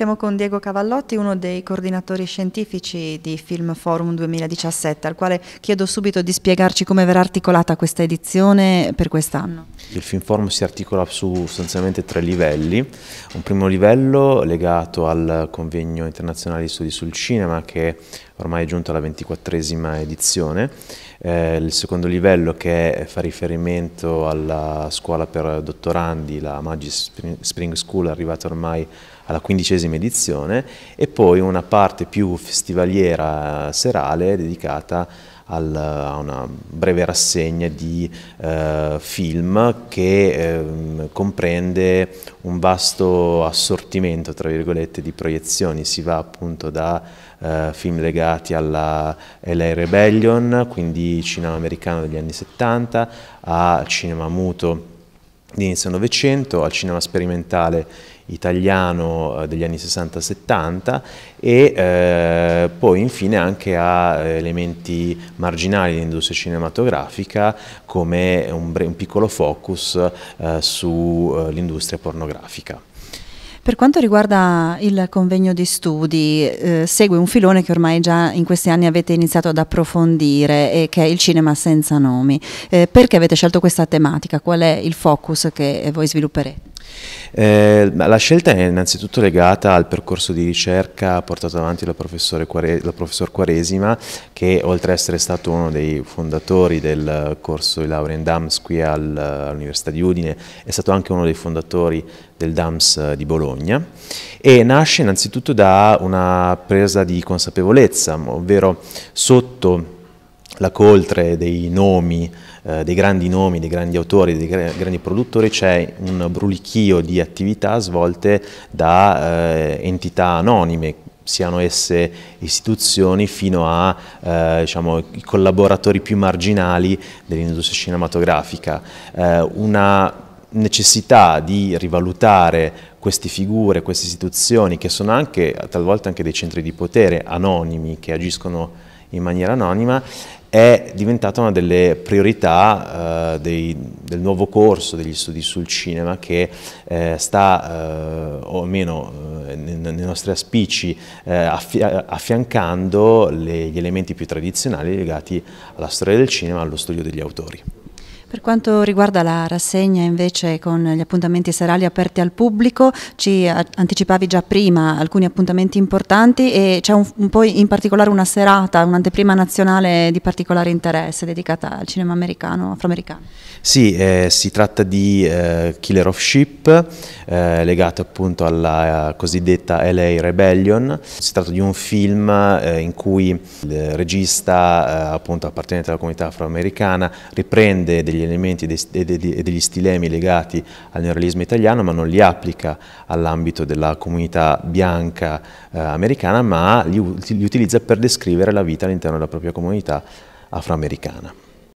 Siamo con Diego Cavallotti, uno dei coordinatori scientifici di Film Forum 2017, al quale chiedo subito di spiegarci come verrà articolata questa edizione per quest'anno. Il Film Forum si articola su sostanzialmente tre livelli. Un primo livello legato al convegno internazionale di studi sul cinema che ormai è giunto alla ventiquattresima edizione. Eh, il secondo livello che fa riferimento alla scuola per dottorandi, la Magis Spring School, arrivata ormai alla quindicesima edizione e poi una parte più festivaliera serale dedicata al, a una breve rassegna di eh, film che eh, comprende un vasto assortimento tra virgolette di proiezioni, si va appunto da eh, film legati alla LA Rebellion, quindi cinema americano degli anni 70, a cinema muto di inizio Novecento, al cinema sperimentale italiano eh, degli anni 60-70 e eh, poi infine anche a eh, elementi marginali dell'industria cinematografica come un, un piccolo focus eh, sull'industria eh, pornografica. Per quanto riguarda il convegno di studi, eh, segue un filone che ormai già in questi anni avete iniziato ad approfondire e che è il cinema senza nomi. Eh, perché avete scelto questa tematica? Qual è il focus che voi svilupperete? Eh, la scelta è innanzitutto legata al percorso di ricerca portato avanti dal professor Quaresima che oltre ad essere stato uno dei fondatori del corso di laurea in DAMS qui all'Università di Udine è stato anche uno dei fondatori del DAMS di Bologna e nasce innanzitutto da una presa di consapevolezza, ovvero sotto la coltre dei nomi, eh, dei grandi nomi, dei grandi autori, dei grandi produttori, c'è un brulichio di attività svolte da eh, entità anonime, siano esse istituzioni fino a eh, diciamo, i collaboratori più marginali dell'industria cinematografica. Eh, una necessità di rivalutare queste figure, queste istituzioni che sono anche talvolta anche dei centri di potere anonimi che agiscono in maniera anonima, è diventata una delle priorità eh, dei, del nuovo corso degli studi sul cinema che eh, sta, eh, o almeno eh, nei nostri aspici, eh, affiancando le, gli elementi più tradizionali legati alla storia del cinema, e allo studio degli autori. Per quanto riguarda la rassegna invece con gli appuntamenti serali aperti al pubblico, ci anticipavi già prima alcuni appuntamenti importanti e c'è un, un poi in particolare una serata, un'anteprima nazionale di particolare interesse dedicata al cinema americano, afroamericano. Sì, eh, si tratta di eh, Killer of Ship, eh, legato appunto alla eh, cosiddetta LA Rebellion. Si tratta di un film eh, in cui il regista eh, appunto appartenente alla comunità afroamericana riprende degli degli elementi e degli stilemi legati al neorealismo italiano, ma non li applica all'ambito della comunità bianca eh, americana, ma li, li utilizza per descrivere la vita all'interno della propria comunità afroamericana.